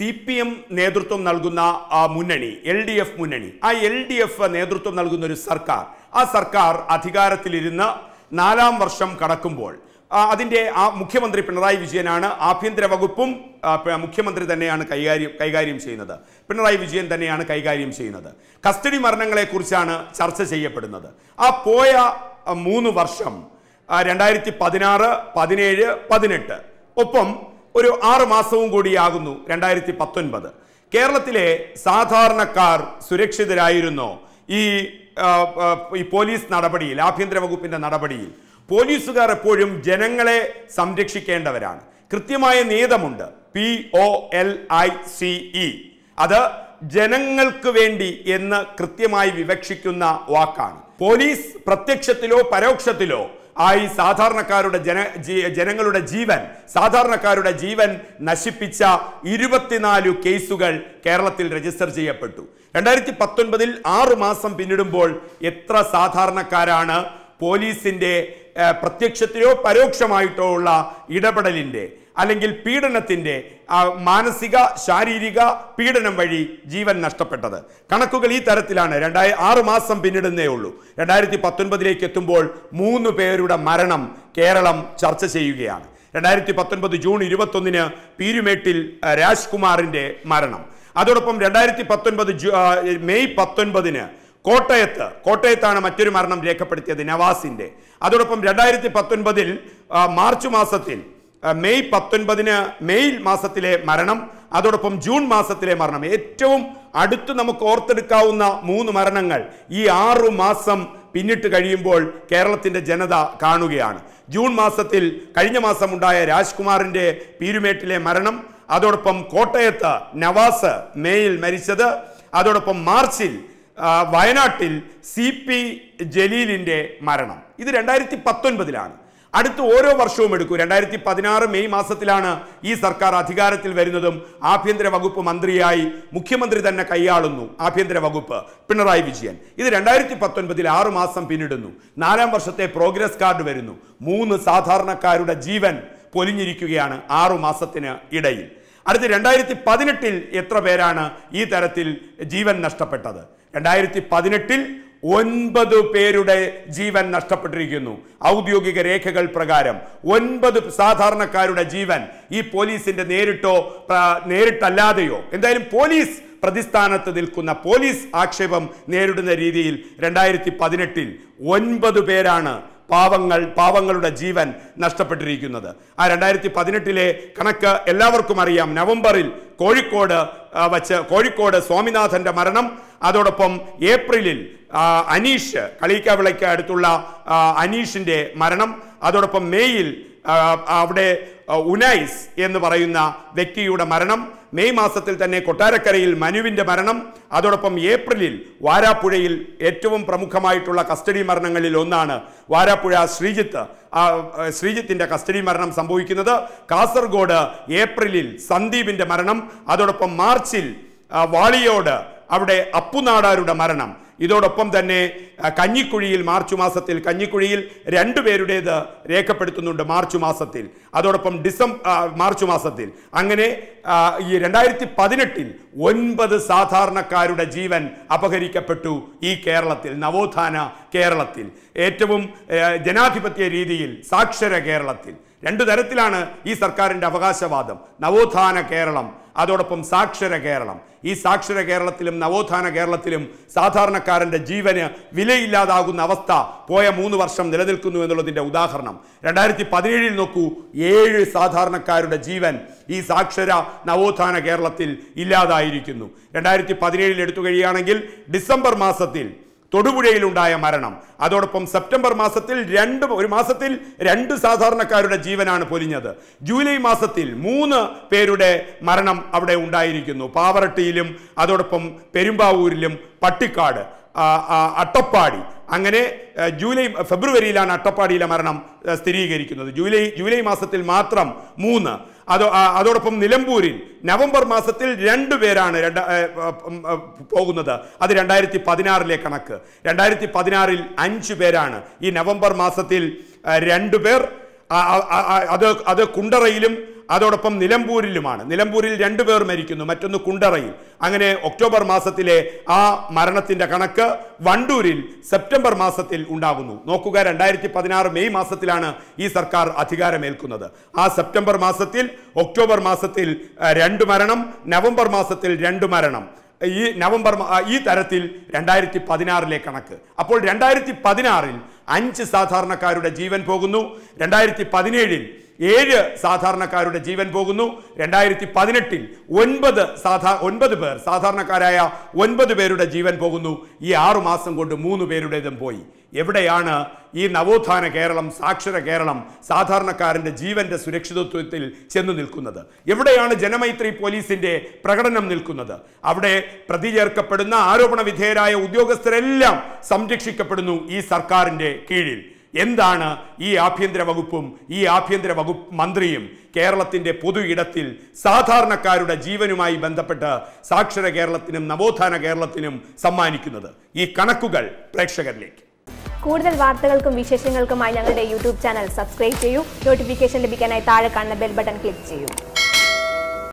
C P M നേതൃത്വം നൽകുന്ന ആ മുന്നണി എൽ ഡി എഫ് മുന്നണി ആ എൽ ഡി എഫ് നേതൃത്വം നൽകുന്ന ഒരു സർക്കാർ ആ സർക്കാർ അധികാരത്തിലിരുന്ന് നാലാം വർഷം കടക്കുമ്പോൾ അതിൻ്റെ ആ മുഖ്യമന്ത്രി പിണറായി വിജയനാണ് ആഭ്യന്തര വകുപ്പും മുഖ്യമന്ത്രി തന്നെയാണ് കൈകാര്യം കൈകാര്യം ചെയ്യുന്നത് പിണറായി വിജയൻ തന്നെയാണ് കൈകാര്യം ചെയ്യുന്നത് കസ്റ്റഡി മരണങ്ങളെക്കുറിച്ചാണ് ചർച്ച ചെയ്യപ്പെടുന്നത് ആ പോയ മൂന്ന് വർഷം രണ്ടായിരത്തി പതിനാറ് പതിനേഴ് പതിനെട്ട് ഒപ്പം ഒരു ആറ് മാസവും കൂടിയാകുന്നു രണ്ടായിരത്തി പത്തൊൻപത് കേരളത്തിലെ സാധാരണക്കാർ സുരക്ഷിതരായിരുന്നോ ഈ ഈ പോലീസ് നടപടിയിൽ ആഭ്യന്തര വകുപ്പിൻ്റെ നടപടിയിൽ പോലീസുകാർ എപ്പോഴും ജനങ്ങളെ സംരക്ഷിക്കേണ്ടവരാണ് കൃത്യമായ നീതമുണ്ട് P O L I C E അത് ജനങ്ങൾക്ക് വേണ്ടി എന്ന് കൃത്യമായി വിവക്ഷിക്കുന്ന വാക്കാണ് പോലീസ് പ്രത്യക്ഷത്തിലോ പരോക്ഷത്തിലോ ആ ഈ സാധാരണക്കാരുടെ ജന ജനങ്ങളുടെ ജീവൻ സാധാരണക്കാരുടെ ജീവൻ നശിപ്പിച്ച ഇരുപത്തിനാല് കേസുകൾ കേരളത്തിൽ രജിസ്റ്റർ ചെയ്യപ്പെട്ടു രണ്ടായിരത്തി പത്തൊൻപതിൽ ആറു മാസം പിന്നിടുമ്പോൾ എത്ര സാധാരണക്കാരാണ് പോലീസിൻ്റെ പ്രത്യക്ഷത്തിലോ പരോക്ഷമായിട്ടോ ഉള്ള ഇടപെടലിൻ്റെ അല്ലെങ്കിൽ പീഡനത്തിൻ്റെ മാനസിക ശാരീരിക പീഡനം വഴി ജീവൻ നഷ്ടപ്പെട്ടത് കണക്കുകൾ ഈ തരത്തിലാണ് രണ്ടായി ആറു മാസം പിന്നിടുന്നേ ഉള്ളൂ രണ്ടായിരത്തി പത്തൊൻപതിലേക്ക് എത്തുമ്പോൾ മൂന്ന് പേരുടെ മരണം കേരളം ചർച്ച ചെയ്യുകയാണ് രണ്ടായിരത്തി പത്തൊൻപത് ജൂൺ ഇരുപത്തൊന്നിന് പീരുമേട്ടിൽ രാജ്കുമാറിൻ്റെ മരണം അതോടൊപ്പം രണ്ടായിരത്തി പത്തൊൻപത് മെയ് പത്തൊൻപതിന് കോട്ടയത്ത് കോട്ടയത്താണ് മറ്റൊരു മരണം രേഖപ്പെടുത്തിയത് നവാസിൻ്റെ അതോടൊപ്പം രണ്ടായിരത്തി പത്തൊൻപതിൽ മാർച്ച് മാസത്തിൽ മെയ് പത്തൊൻപതിന് മെയ് മാസത്തിലെ മരണം അതോടൊപ്പം ജൂൺ മാസത്തിലെ മരണം ഏറ്റവും അടുത്ത് നമുക്ക് ഓർത്തെടുക്കാവുന്ന മൂന്ന് മരണങ്ങൾ ഈ ആറു മാസം പിന്നിട്ട് കഴിയുമ്പോൾ കേരളത്തിൻ്റെ ജനത കാണുകയാണ് ജൂൺ മാസത്തിൽ കഴിഞ്ഞ ഉണ്ടായ രാജ്കുമാറിൻ്റെ പീരുമേട്ടിലെ മരണം അതോടൊപ്പം കോട്ടയത്ത് നവാസ് മേയിൽ മരിച്ചത് അതോടൊപ്പം മാർച്ചിൽ വയനാട്ടിൽ സി പി ജലീലിൻ്റെ മരണം ഇത് രണ്ടായിരത്തി പത്തൊൻപതിലാണ് അടുത്ത ഓരോ വർഷവും എടുക്കും രണ്ടായിരത്തി പതിനാറ് മെയ് മാസത്തിലാണ് ഈ സർക്കാർ അധികാരത്തിൽ വരുന്നതും ആഭ്യന്തര വകുപ്പ് മന്ത്രിയായി മുഖ്യമന്ത്രി തന്നെ കൈയാളുന്നു ആഭ്യന്തര വകുപ്പ് പിണറായി വിജയൻ ഇത് രണ്ടായിരത്തി പത്തൊൻപതിൽ ആറുമാസം മാസം പിന്നിടുന്നു നാലാം വർഷത്തെ പ്രോഗ്രസ് കാർഡ് വരുന്നു മൂന്ന് സാധാരണക്കാരുടെ ജീവൻ പൊലിഞ്ഞിരിക്കുകയാണ് ആറുമാസത്തിന് ഇടയിൽ അടുത്ത് രണ്ടായിരത്തി പതിനെട്ടിൽ എത്ര പേരാണ് ഈ തരത്തിൽ ജീവൻ നഷ്ടപ്പെട്ടത് രണ്ടായിരത്തി പതിനെട്ടിൽ ഒൻപത് പേരുടെ ജീവൻ നഷ്ടപ്പെട്ടിരിക്കുന്നു ഔദ്യോഗിക രേഖകൾ പ്രകാരം ഒൻപത് സാധാരണക്കാരുടെ ജീവൻ ഈ പോലീസിന്റെ നേരിട്ടോ നേരിട്ടല്ലാതെയോ എന്തായാലും പോലീസ് പ്രതിസ്ഥാനത്ത് നിൽക്കുന്ന പോലീസ് ആക്ഷേപം നേരിടുന്ന രീതിയിൽ രണ്ടായിരത്തി പതിനെട്ടിൽ ഒൻപത് പേരാണ് പാവങ്ങൾ പാവങ്ങളുടെ ജീവൻ നഷ്ടപ്പെട്ടിരിക്കുന്നത് ആ രണ്ടായിരത്തി പതിനെട്ടിലെ കണക്ക് എല്ലാവർക്കും അറിയാം നവംബറിൽ കോഴിക്കോട് വച്ച് കോഴിക്കോട് സ്വാമിനാഥൻ്റെ മരണം അതോടൊപ്പം ഏപ്രിലിൽ അനീഷ് കളിക്കാവിളയ്ക്ക് അടുത്തുള്ള അനീഷിൻ്റെ മരണം അതോടൊപ്പം മേയിൽ അവിടെ ഉനൈസ് എന്ന് പറയുന്ന വ്യക്തിയുടെ മരണം മെയ് മാസത്തിൽ തന്നെ കൊട്ടാരക്കരയിൽ മനുവിൻ്റെ മരണം അതോടൊപ്പം ഏപ്രിലിൽ വാരാപ്പുഴയിൽ ഏറ്റവും പ്രമുഖമായിട്ടുള്ള കസ്റ്റഡി മരണങ്ങളിൽ ഒന്നാണ് വാരാപ്പുഴ ശ്രീജിത്ത് ശ്രീജിത്തിൻ്റെ കസ്റ്റഡി മരണം സംഭവിക്കുന്നത് കാസർഗോഡ് ഏപ്രിലിൽ സന്ദീപിൻ്റെ മരണം അതോടൊപ്പം മാർച്ചിൽ വാളിയോട് അവിടെ അപ്പുനാടാരുടെ മരണം ഇതോടൊപ്പം തന്നെ കഞ്ഞിക്കുഴിയിൽ മാർച്ച് മാസത്തിൽ കഞ്ഞിക്കുഴിയിൽ രണ്ടുപേരുടേത് രേഖപ്പെടുത്തുന്നുണ്ട് മാർച്ച് മാസത്തിൽ അതോടൊപ്പം ഡിസം മാർച്ച് മാസത്തിൽ അങ്ങനെ ഈ രണ്ടായിരത്തി പതിനെട്ടിൽ ഒൻപത് സാധാരണക്കാരുടെ ജീവൻ അപഹരിക്കപ്പെട്ടു ഈ കേരളത്തിൽ നവോത്ഥാന കേരളത്തിൽ ഏറ്റവും ജനാധിപത്യ രീതിയിൽ സാക്ഷര കേരളത്തിൽ രണ്ടു തരത്തിലാണ് ഈ സർക്കാരിൻ്റെ അവകാശവാദം നവോത്ഥാന കേരളം അതോടൊപ്പം സാക്ഷര കേരളം ഈ സാക്ഷര കേരളത്തിലും നവോത്ഥാന കേരളത്തിലും സാധാരണക്കാരൻ്റെ ജീവന് വിലയില്ലാതാകുന്ന അവസ്ഥ പോയ മൂന്ന് വർഷം നിലനിൽക്കുന്നു എന്നുള്ളതിൻ്റെ ഉദാഹരണം രണ്ടായിരത്തി പതിനേഴിൽ നോക്കൂ ഏഴ് സാധാരണക്കാരുടെ ജീവൻ ഈ സാക്ഷര നവോത്ഥാന കേരളത്തിൽ ഇല്ലാതായിരിക്കുന്നു രണ്ടായിരത്തി പതിനേഴിൽ എടുത്തു കഴിയുകയാണെങ്കിൽ ഡിസംബർ മാസത്തിൽ തൊടുപുഴയിലുണ്ടായ മരണം അതോടൊപ്പം സെപ്റ്റംബർ മാസത്തിൽ രണ്ട് ഒരു മാസത്തിൽ രണ്ട് സാധാരണക്കാരുടെ ജീവനാണ് പൊലിഞ്ഞത് ജൂലൈ മാസത്തിൽ മൂന്ന് പേരുടെ മരണം അവിടെ ഉണ്ടായിരിക്കുന്നു പാവറട്ടിയിലും അതോടൊപ്പം പെരുമ്പാവൂരിലും പട്ടിക്കാട് അട്ടപ്പാടി അങ്ങനെ ജൂലൈ ഫെബ്രുവരിയിലാണ് അട്ടപ്പാടിയിലെ മരണം സ്ഥിരീകരിക്കുന്നത് ജൂലൈ ജൂലൈ മാസത്തിൽ മാത്രം മൂന്ന് അതോ അതോടൊപ്പം നിലമ്പൂരിൽ നവംബർ മാസത്തിൽ രണ്ടു പേരാണ് രണ്ട പോകുന്നത് അത് രണ്ടായിരത്തി പതിനാറിലെ കണക്ക് രണ്ടായിരത്തി പതിനാറിൽ അഞ്ച് പേരാണ് ഈ നവംബർ മാസത്തിൽ രണ്ടു പേർ അത് അത് കുണ്ടറയിലും അതോടൊപ്പം നിലമ്പൂരിലുമാണ് നിലമ്പൂരിൽ രണ്ടുപേർ മരിക്കുന്നു മറ്റൊന്ന് കുണ്ടറയിൽ അങ്ങനെ ഒക്ടോബർ മാസത്തിലെ ആ മരണത്തിൻ്റെ കണക്ക് വണ്ടൂരിൽ സെപ്റ്റംബർ മാസത്തിൽ ഉണ്ടാകുന്നു നോക്കുക രണ്ടായിരത്തി പതിനാറ് മെയ് മാസത്തിലാണ് ഈ സർക്കാർ അധികാരമേൽക്കുന്നത് ആ സെപ്റ്റംബർ മാസത്തിൽ ഒക്ടോബർ മാസത്തിൽ രണ്ട് മരണം നവംബർ മാസത്തിൽ രണ്ട് മരണം ഈ നവംബർ ഈ തരത്തിൽ രണ്ടായിരത്തി പതിനാറിലെ കണക്ക് അപ്പോൾ രണ്ടായിരത്തി പതിനാറിൽ അഞ്ച് സാധാരണക്കാരുടെ ജീവൻ പോകുന്നു രണ്ടായിരത്തി പതിനേഴിൽ ഏഴ് സാധാരണക്കാരുടെ ജീവൻ പോകുന്നു രണ്ടായിരത്തി പതിനെട്ടിൽ ഒൻപത് സാധാ ഒൻപത് പേർ സാധാരണക്കാരായ ഒൻപത് പേരുടെ ജീവൻ പോകുന്നു ഈ ആറു മാസം കൊണ്ട് മൂന്ന് പേരുടേതും പോയി എവിടെയാണ് ഈ നവോത്ഥാന കേരളം സാക്ഷര കേരളം സാധാരണക്കാരൻ്റെ ജീവന്റെ സുരക്ഷിതത്വത്തിൽ ചെന്ന് നിൽക്കുന്നത് എവിടെയാണ് ജനമൈത്രി പോലീസിന്റെ പ്രകടനം നിൽക്കുന്നത് അവിടെ പ്രതി ചേർക്കപ്പെടുന്ന ആരോപണ വിധേയരായ ഉദ്യോഗസ്ഥരെല്ലാം സംരക്ഷിക്കപ്പെടുന്നു ഈ സർക്കാരിൻ്റെ കീഴിൽ എന്താണ് ഈ ആഭ്യന്തര വകുപ്പും ഈ ആഭ്യന്തര വകുപ്പ് മന്ത്രിയും കേരളത്തിൻ്റെ പൊതു ഇടത്തിൽ സാധാരണക്കാരുടെ ജീവനുമായി ബന്ധപ്പെട്ട് സാക്ഷര കേരളത്തിനും നവോത്ഥാന കേരളത്തിനും സമ്മാനിക്കുന്നത് ഈ കണക്കുകൾ പ്രേക്ഷകരിലേക്ക് കൂടുതൽ വാർത്തകൾക്കും വിശേഷങ്ങൾക്കുമായി ഞങ്ങളുടെ യൂട്യൂബ് ചാനൽ സബ്സ്ക്രൈബ് ചെയ്യൂ നോട്ടിഫിക്കേഷൻ ലഭിക്കാനായി താഴെ കാണുന്ന ബെൽ ബട്ടൺ ക്ലിക്ക് ചെയ്യൂ